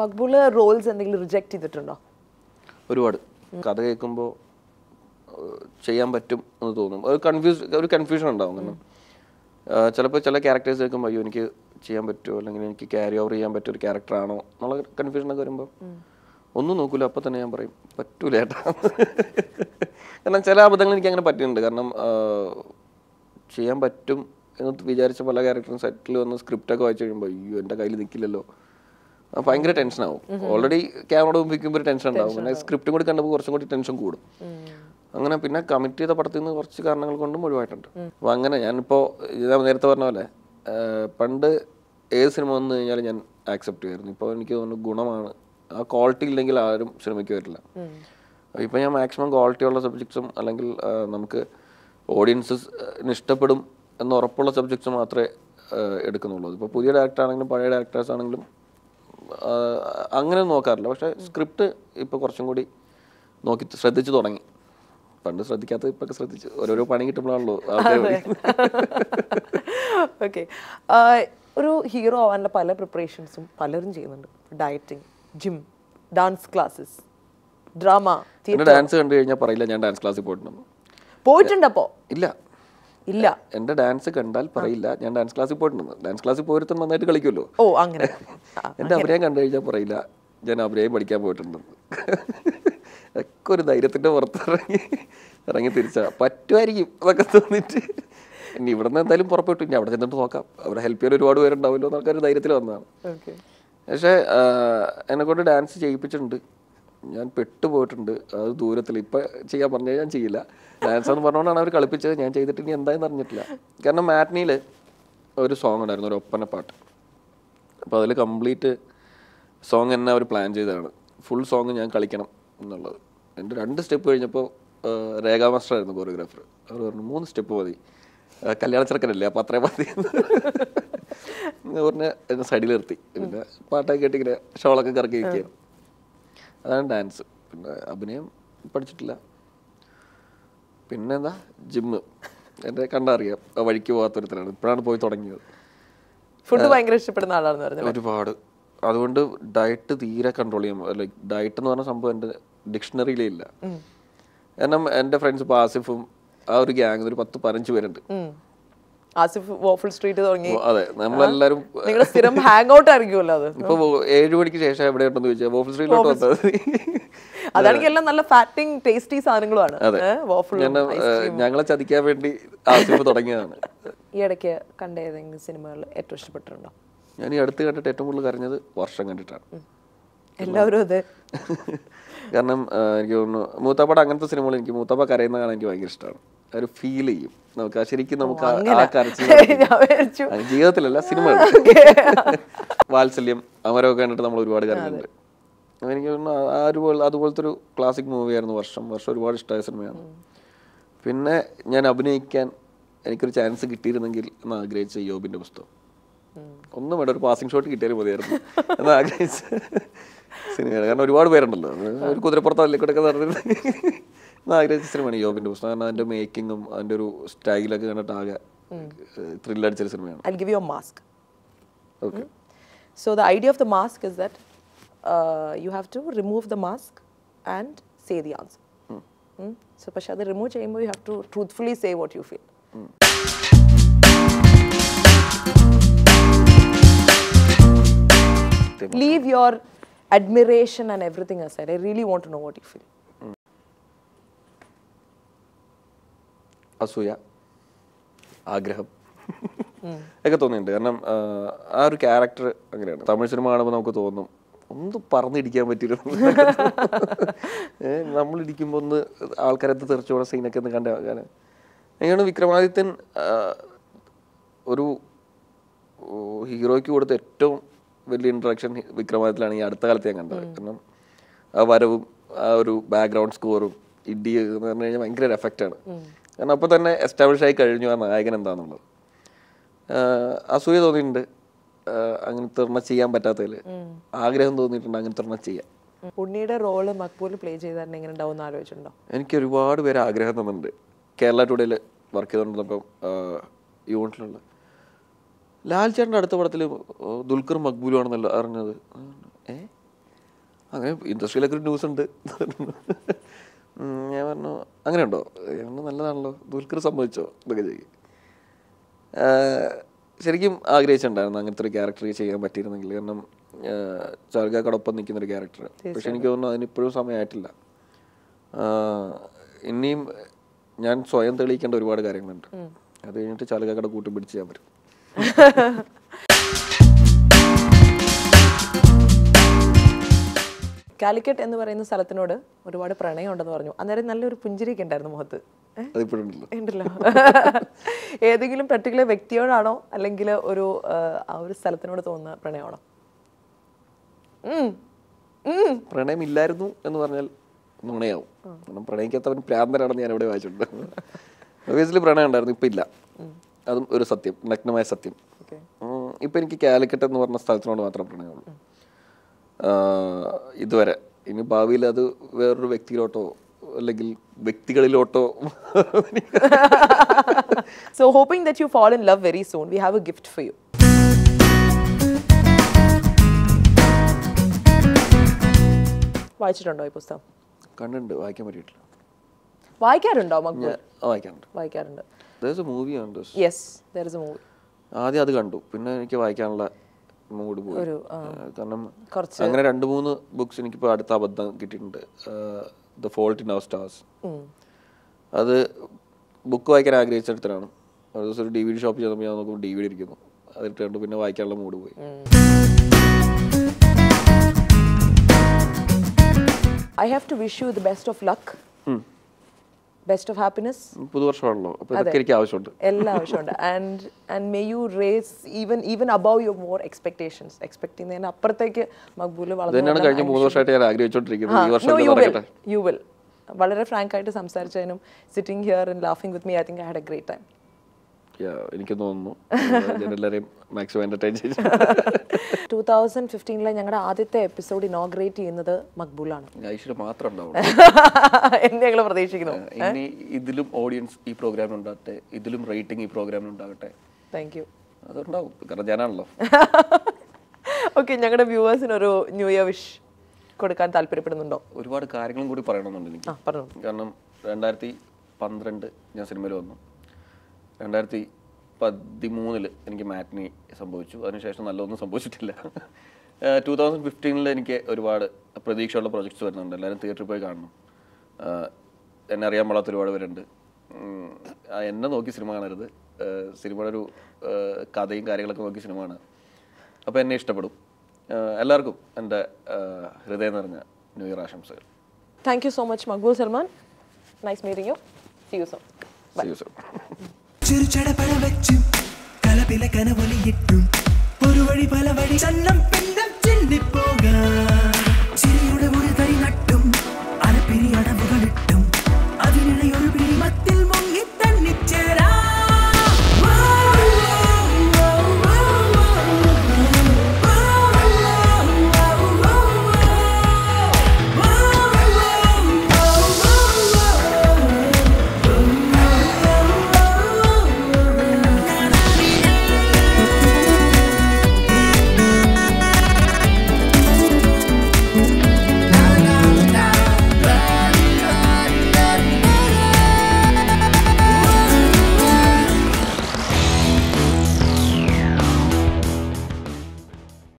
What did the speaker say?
മക്ബൂള് Rolls എന്തെങ്കിലും reject ചെയ്തിട്ടുണ്ടോ ഒരുപാട് കഥ കേൾക്കുമ്പോൾ ചെയ്യാൻ പറ്റും എന്ന് തോന്നും ഒരു കൺഫ്യൂസ് ഒരു കൺഫ്യൂഷൻ ഉണ്ടാവും കാരണം ചിലപ്പോൾ ചില ക്യാരക്ടേഴ്സ് കേൾക്കുമ്പോൾ അയ്യോ എനിക്ക് ചെയ്യാൻ പറ്റുമോ അല്ലെങ്കിൽ എനിക്ക് ക്യാരി ഓവർ ചെയ്യാൻ പറ്റിയ ഒരു ക്യാരക്ടറാണോ എന്നുള്ള കൺഫ്യൂഷനൊക്കെ വരുമ്പോൾ ഒന്നും നോക്കൂല അപ്പം തന്നെ ഞാൻ പറയും പറ്റൂല ഏട്ടാ കാരണം ചില അബദ്ധങ്ങൾ എനിക്ക് അങ്ങനെ പറ്റിയിട്ടുണ്ട് കാരണം ചെയ്യാൻ പറ്റും എന്ന് വിചാരിച്ച പല ക്യാരക്ടറും സെറ്റിൽ വന്ന് സ്ക്രിപ്റ്റൊക്കെ വായിച്ചു കഴിയുമ്പോൾ അയ്യോ എൻ്റെ കയ്യിൽ നിൽക്കില്ലല്ലോ ഭയങ്കര ടെൻഷനാവും ഓൾറെഡി ക്യാമറ മുമ്പിക്കുമ്പോൾ ഒരു ടെൻഷൻ ഉണ്ടാവും പിന്നെ സ്ക്രിപ്റ്റും കൂടി കണ്ടപ്പോൾ കുറച്ചും കൂടി ടെൻഷൻ കൂടും അങ്ങനെ പിന്നെ കമ്മിറ്റ് ചെയ്ത പടത്തിൽ നിന്ന് കുറച്ച് കാരണങ്ങൾ കൊണ്ടും ഒഴിവായിട്ടുണ്ട് അപ്പോൾ അങ്ങനെ ഞാനിപ്പോൾ നേരത്തെ പറഞ്ഞ പോലെ പണ്ട് ഏത് സിനിമ വന്നു കഴിഞ്ഞാൽ ഞാൻ ആക്സെപ്റ്റ് ചെയ്യുമായിരുന്നു ഇപ്പൊ എനിക്ക് തോന്നുന്നു ഗുണമാണ് ആ ക്വാളിറ്റി ഇല്ലെങ്കിൽ ആരും സിനിമയ്ക്ക് വരില്ല ഇപ്പൊ ഞാൻ മാക്സിമം ക്വാളിറ്റി ഉള്ള സബ്ജക്ട്സും അല്ലെങ്കിൽ നമുക്ക് ഓഡിയൻസസ് ഇഷ്ടപ്പെടും എന്ന് ഉറപ്പുള്ള സബ്ജക്ട്സ് മാത്രമേ എടുക്കുന്നുള്ളൂ ഇപ്പൊ പുതിയ ഡയറക്ടർ ആണെങ്കിലും പഴയ ഡയറക്ടേഴ്സ് ആണെങ്കിലും അങ്ങനെ നോക്കാറില്ല പക്ഷേ സ്ക്രിപ്റ്റ് ഇപ്പോൾ കുറച്ചും കൂടി നോക്കി ശ്രദ്ധിച്ചു തുടങ്ങി പണ്ട് ശ്രദ്ധിക്കാത്ത ഇപ്പൊ ശ്രദ്ധിച്ചു ഓരോരോ പണി കിട്ടുമ്പോഴാണല്ലോ ഓക്കെ ഒരു ഹീറോ ആവാനുള്ള പല പ്രിപ്പറേഷൻസും പലരും ചെയ്യുന്നുണ്ട് dieting gym dance classes drama dance കണ്ടു കഴിഞ്ഞാൽ പറയില്ല ഞാൻ ഡാൻസ് ക്ലാസ്സിൽ പോയിട്ടുണ്ടെന്ന് പോയിട്ടുണ്ടപ്പോ ഇല്ല ഇല്ല എന്റെ ഡാൻസ് കണ്ടാൽ പറയില്ല ഞാൻ ഡാൻസ് ക്ലാസ്സിൽ പോയിട്ടുണ്ട് ഡാൻസ് ക്ലാസ്സിൽ പോയിരുത്തൻ നന്നായിട്ട് കളിക്കുമല്ലോ ഓ അങ്ങനെ എന്റെ അഭിനയം കണ്ടു കഴിഞ്ഞാൽ പറയില്ല ഞാൻ അഭിനയം പഠിക്കാൻ പോയിട്ടുണ്ട് ഒക്കെ ഒരു ധൈര്യത്തിന്റെ പുറത്തിറങ്ങി ഇറങ്ങി തിരിച്ചാ പറ്റുമായിരിക്കും അതൊക്കെ തോന്നിട്ട് ഇനി ഇവിടെ നിന്ന് എന്തായാലും പുറപ്പെട്ടു ഇനി അവിടെ ചെന്നിട്ട് നോക്കാം അവിടെ ഹെൽപ്പ് ചെയ്യാൻ ഒരുപാട് പേരുണ്ടാവുമല്ലോ എന്നൊക്കെ ഒരു ധൈര്യത്തിൽ വന്നതാണ് പക്ഷേ എന്നെ കൊണ്ട് ഡാൻസ് ചെയ്യിപ്പിച്ചിട്ടുണ്ട് ഞാൻ പെട്ടുപോയിട്ടുണ്ട് അത് ദൂരത്തിൽ ഇപ്പം ചെയ്യാൻ പറഞ്ഞാൽ ഞാൻ ചെയ്യില്ല ഡാൻസ് എന്ന് പറഞ്ഞുകൊണ്ടാണ് അവർ കളിപ്പിച്ചത് ഞാൻ ചെയ്തിട്ട് ഇനി എന്തായെന്ന് അറിഞ്ഞിട്ടില്ല കാരണം മാറ്റ്നിയിൽ ഒരു സോങ് ഉണ്ടായിരുന്നു ഒരു ഒപ്പന പാട്ട് അപ്പോൾ അതിൽ കംപ്ലീറ്റ് സോങ് തന്നെ അവർ പ്ലാൻ ചെയ്തതാണ് ഫുൾ സോങ് ഞാൻ കളിക്കണം എന്നുള്ളത് എൻ്റെ രണ്ട് സ്റ്റെപ്പ് കഴിഞ്ഞപ്പോൾ രേഖാ മാസ്റ്റർ ആയിരുന്നു കോറിയോഗ്രാഫർ അവർ പറഞ്ഞു മൂന്ന് സ്റ്റെപ്പ് മതി കല്യാണ ചെറുക്കനല്ലേ അപ്പോൾ അത്രയും മതി പറഞ്ഞ് എന്നെ സൈഡിൽ നിർത്തി പിന്നെ പാട്ടൊക്കെ കേട്ടിങ്ങനെ ഷോളൊക്കെ കറക്കി വയ്ക്കുകയാണ് അതാണ് ഡാൻസ് പിന്നെ അഭിനയം പഠിച്ചിട്ടില്ല പിന്നെന്താ ജിമ്മ് എൻ്റെ കണ്ടറിയാം വഴിക്ക് പോകാത്തൊരുത്തരാണ് ഇപ്പോഴാണ് പോയി തുടങ്ങിയത് ഫുഡ് ഭയങ്കര ഇഷ്ടപ്പെടുന്ന ആളാണെന്ന് പറഞ്ഞത് ഒരുപാട് അതുകൊണ്ട് ഡയറ്റ് തീരെ കൺട്രോൾ ചെയ്യാൻ ലൈക്ക് ഡയറ്റ് എന്ന് പറഞ്ഞ സംഭവം എൻ്റെ ഡിക്ഷണറിയിലേ ഇല്ല കാരണം എൻ്റെ ഫ്രണ്ട്സ് ഇപ്പോൾ ആസിഫും ആ ഒരു ഗ്യാങ് ഒരു പത്ത് പതിനഞ്ച് പേരുണ്ട് ആസിഫ് വോഫിൾ സ്ട്രീറ്റ് തുടങ്ങി അതെ നമ്മളെല്ലാരും നിങ്ങളുടെ സ്ഥിരം ഹാങ് ഔട്ട് ആയിരിക്കുമല്ലോ അത് ഇപ്പൊ ഏഴു മണിക്ക് ശേഷം എവിടെ ഉണ്ടെന്ന് ചോദിച്ചാൽ വോഫിൾ സ്ട്രീറ്റ് അതാണെങ്കിൽ എല്ലാം നല്ല ഫാറ്റിംഗ് ടേസ്റ്റി സാധനങ്ങളുമാണ് ഞങ്ങളെ ചതിക്കാൻ വേണ്ടി ആസിഫ് തുടങ്ങിയതാണ് ഈ ഇടയ്ക്ക് കണ്ട ഏതെങ്കിലും സിനിമകൾ ഏറ്റവും ഇഷ്ടപ്പെട്ടിട്ടുണ്ടോ ഞാൻ ഈ അടുത്ത് കണ്ടിട്ട് ഏറ്റവും കൂടുതൽ കരഞ്ഞത് വർഷം കണ്ടിട്ടാണ് എല്ലാവരും അതെ കാരണം എനിക്ക് തോന്നുന്നു മൂത്താപ്പാട് അങ്ങനത്തെ സിനിമകൾ എനിക്ക് മൂത്താപ്പ കരയുന്ന കാണാൻ എനിക്ക് ഭയങ്കര ഇഷ്ടമാണ് ഒരു ഫീൽ ചെയ്യും നമുക്ക് ശരിക്കും നമുക്ക് ആ കരച്ചിൽ ജീവിതത്തിലല്ല സിനിമ വാത്സല്യം അമരമൊക്കെ കണ്ടിട്ട് നമ്മൾ ഒരുപാട് കരഞ്ഞിട്ടുണ്ട് എനിക്ക് ആ അതുപോലത്തെ ഒരു ക്ലാസിക് മൂവിയായിരുന്നു വർഷം വർഷം ഒരുപാട് ഇഷ്ടമായ സിനിമയാണ് പിന്നെ ഞാൻ അഭിനയിക്കാൻ എനിക്കൊരു ചാൻസ് കിട്ടിയിരുന്നെങ്കിൽ എന്ന് ആഗ്രഹിച്ച യോബിൻ്റെ പുസ്തകം ഒന്നും വേണ്ട ഒരു പാസിംഗ് ഷോട്ട് കിട്ടിയാലും മതിയായിരുന്നു എന്ന് ആഗ്രഹിച്ച സിനിമയാണ് കാരണം ഒരുപാട് പേരുണ്ടല്ലോ ഒരു കുതിരപ്പുറത്ത് അതിലേക്കൊക്കെ നടന്നിരുന്നെങ്കിൽ യോബിന്റെ കാരണം അതിന്റെ മേക്കിങ്ങും അതിന്റെ ഒരു സ്റ്റൈലൊക്കെ കണ്ടിട്ട് ആകെ സിനിമയാണ സിനിമയാണ് I'll give you a mask. Okay. So the idea of the mask is that uh, you have to remove the mask and say the answer. So പക്ഷെ അത് റിമൂവ് ചെയ്യുമ്പോൾ you have to truthfully say what you feel Leave your admiration and everything aside. I really want to know what you feel. അസൂയ ആഗ്രഹം ഒക്കെ തോന്നിയിട്ടുണ്ട് കാരണം ആ ഒരു ക്യാരക്ടർ അങ്ങനെയാണ് തമിഴ് സിനിമ കാണുമ്പോൾ നമുക്ക് തോന്നും ഒന്ന് പറന്നിടിക്കാൻ പറ്റില്ല നമ്മളിരിക്കുമ്പോൾ ഒന്ന് ആൾക്കാരത്ത് തെറിച്ചോടെ സീനൊക്കെ ഒന്ന് കണ്ട എങ്ങനെയാണ് വിക്രമാദിത്യൻ ഒരു ഹീറോയ്ക്ക് കൊടുത്ത ഏറ്റവും വലിയ ഇൻട്രഡക്ഷൻ വിക്രമാദിത്യനാണ് ഈ അടുത്ത കാലത്ത് ഞാൻ കണ്ടത് കാരണം ആ വരവും ആ ഒരു ബാക്ക്ഗ്രൗണ്ട് സ്കോറും ഇടി എന്ന് പറഞ്ഞു കഴിഞ്ഞാൽ ഭയങ്കര എഫക്റ്റാണ് കാരണം അപ്പോൾ തന്നെ എസ്റ്റാബ്ലിഷ് ആയി കഴിഞ്ഞു ആ നായകൻ എന്താണെന്നുള്ളത് അസൂയ തോന്നിയിട്ടുണ്ട് അങ്ങനത്തെ ഒരെണ്ണം ചെയ്യാൻ പറ്റാത്തതിൽ ആഗ്രഹം തോന്നിയിട്ടുണ്ട് അങ്ങനത്തെ ഒരെണ്ണം ചെയ്യാം ഉണ്ണിയുടെ റോള് മക്ബൂൽ പ്ലേ ചെയ്താൽ എങ്ങനെ ഉണ്ടാവും എന്ന് ആലോചിച്ചിട്ടുണ്ടോ എനിക്ക് ഒരുപാട് പേര് ആഗ്രഹം തന്നിട്ടുണ്ട് കേരള ടുഡേയിൽ വർക്ക് ചെയ്തുകൊണ്ടിരുന്നപ്പം യൂണിറ്റിലുള്ള ലാൽ ചേട്ടൻ്റെ അടുത്ത പടത്തിൽ ദുൽഖർ മക്ബൂലുമാണെന്നല്ല അറിഞ്ഞത് ഏ അങ്ങനെ ഇൻഡസ്ട്രിയിലൊക്കെ ഒരു ന്യൂസ് ഉണ്ട് ദുൽഖർ സംഭവിച്ചോ എന്നൊക്കെ ചോദിക്കും ശരിക്കും ആഗ്രഹിച്ചിട്ടുണ്ടായിരുന്നു അങ്ങനത്തെ ഒരു ക്യാരക്ടർ ചെയ്യാൻ പറ്റിയിരുന്നെങ്കിൽ കാരണം ചാർഗാക്കടൊപ്പം നിൽക്കുന്ന ഒരു ക്യാരക്ടർ പക്ഷെ എനിക്ക് തോന്നുന്നു അതിനിപ്പോഴും സമയമായിട്ടില്ല ഇനിയും ഞാൻ സ്വയം തെളിയിക്കേണ്ട ഒരുപാട് കാര്യങ്ങളുണ്ട് അത് കഴിഞ്ഞിട്ട് ചാലുകാക്കട കൂട്ടി പിടിച്ച് ചെയ്യാൻ പറ്റും കാലിക്കറ്റ് എന്ന് പറയുന്ന സ്ഥലത്തിനോട് ഒരുപാട് പ്രണയം ഉണ്ടെന്ന് പറഞ്ഞു അന്നേരം നല്ലൊരു പുഞ്ചിരിയൊക്കെ ഉണ്ടായിരുന്നു മുഖത്ത് ഉണ്ടല്ലോ ഏതെങ്കിലും പെർട്ടിക്കുലർ വ്യക്തിയോടാണോ അല്ലെങ്കിൽ ഒരു ആ ഒരു സ്ഥലത്തിനോട് തോന്നുന്ന പ്രണയമാണോ പ്രണയമില്ലായിരുന്നു എന്ന് പറഞ്ഞാൽ നുണയാവും കാരണം പ്രണയിക്കാത്തവൻ പ്രാന്തരാണെന്ന് ഞാൻ ഇവിടെ വായിച്ചിട്ടുണ്ട് ഒബിയസ്ലി പ്രണയം ഉണ്ടായിരുന്നു ഇപ്പം ഇല്ല അതും ഒരു സത്യം നഗ്നമായ സത്യം ഇപ്പം എനിക്ക് കാലിക്കറ്റ് എന്ന് പറഞ്ഞ സ്ഥലത്തിനോട് മാത്രമേ പ്രണയമുള്ളൂ ഇതുവരെ ഇനി ഭാവിയിൽ അത് വേറൊരു വ്യക്തിയിലോട്ടോ അല്ലെങ്കിൽ വ്യക്തികളിലോട്ടോ so hoping that you fall in love very soon we have a gift for you വായിച്ചിട്ടുണ്ടോ ഈ പുസ്തകം കണ്ടിട്ടുണ്ട് വായിക്കാൻ പറ്റിയിട്ടില്ല വായിക്കാറുണ്ടോ വായിക്കാറുണ്ട് മൂവി മൂവി ആദ്യം അത് കണ്ടു പിന്നെ എനിക്ക് വായിക്കാനുള്ള മൂഡ് പോയി കാരണം അങ്ങനെ രണ്ട് മൂന്ന് ബുക്സ് എനിക്കിപ്പോൾ അടുത്ത അബദ്ധം കിട്ടിയിട്ടുണ്ട് the fault in our stars അത് ബുക്ക് വായിക്കാൻ ആഗ്രഹിച്ചെടുത്തിട്ടാണ് ഒരു ദിവസം ഒരു ഡി വി ഡി ഷോപ്പിൽ ചെന്നപ്പോൾ ഞാൻ നോക്കുമ്പോൾ ഡി വി ഡി ഇരിക്കുന്നു അതിട്ട് കണ്ടു പിന്നെ വായിക്കാനുള്ള മൂഡ് പോയി I have to wish you the best of luck best of happiness പുതുവർഷമാണല്ലോ അപ്പോൾ ഇതൊക്കെ എനിക്ക് ആവശ്യമുണ്ട് എല്ലാം ആവശ്യമുണ്ട് and and may you raise even even above your more expectations expect ചെയ്യുന്നതിന് അപ്പുറത്തേക്ക് മക്ബൂല് വളരെ കഴിഞ്ഞ മൂന്ന് ഞാൻ ആഗ്രഹിച്ചുകൊണ്ടിരിക്കുന്നത് ഈ വർഷം യു വിൽ വളരെ ഫ്രാങ്ക് ആയിട്ട് സംസാരിച്ചതിനും sitting here and laughing with me I think I had a great time എനിക്ക് തോന്നുന്നു മാക്സിമം ടു തൗസൻഡ് ഫിഫ്റ്റീനിലെ ഞങ്ങളുടെ ആദ്യത്തെ എപ്പിസോഡ് ഇനോഗ്രേറ്റ് ചെയ്യുന്നത് മക്ബൂളാണ് ഐശ്വര്യ മാത്രം ഉണ്ടാവും ഞങ്ങൾ പ്രതീക്ഷിക്കുന്നു ഇനി ഇതിലും ഓഡിയൻസ് ഈ പ്രോഗ്രാമിന് ഉണ്ടാകട്ടെ ഇതിലും റേറ്റിംഗ് ഈ പ്രോഗ്രാമിന് ഉണ്ടാകട്ടെ താങ്ക് യു അതുണ്ടാവും കാരണം ഞാനാണല്ലോ ഓക്കെ ഞങ്ങളുടെ വ്യൂവേഴ്സിന് ഒരു ന്യൂ ഇയർ വിഷ് കൊടുക്കാൻ താല്പര്യപ്പെടുന്നുണ്ടോ ഒരുപാട് കാര്യങ്ങളും കൂടി പറയണമെന്നുണ്ട് എനിക്ക് കാരണം രണ്ടായിരത്തി പന്ത്രണ്ട് ഞാൻ സിനിമയിൽ വന്നു രണ്ടായിരത്തി പതിമൂന്നിൽ എനിക്ക് മാറ്റിനി സംഭവിച്ചു അതിനുശേഷം നല്ലതൊന്നും സംഭവിച്ചിട്ടില്ല ടൂ തൗസൻഡ് ഫിഫ്റ്റീനിൽ എനിക്ക് ഒരുപാട് പ്രതീക്ഷയുള്ള പ്രൊജക്ട്സ് വരുന്നുണ്ട് എല്ലാവരും തിയേറ്ററിൽ പോയി കാണണം എന്നെ അറിയാൻ പാടാത്ത ഒരുപാട് പേരുണ്ട് എന്നെ നോക്കി സിനിമ കാണരുത് സിനിമയുടെ ഒരു കഥയും കാര്യങ്ങളൊക്കെ നോക്കി സിനിമയാണ് അപ്പോൾ എന്നെ ഇഷ്ടപ്പെടും എല്ലാവർക്കും എൻ്റെ ഹൃദയം നിറഞ്ഞ ന്യൂ ഇയർ ആശംസകൾ thank you so much Maqbool Salman nice meeting you see you so see you so சிறுச்சட பழம் வச்சு கலபில கனவொலி இட்டும் ஒரு வழி பல வழி சன்னம்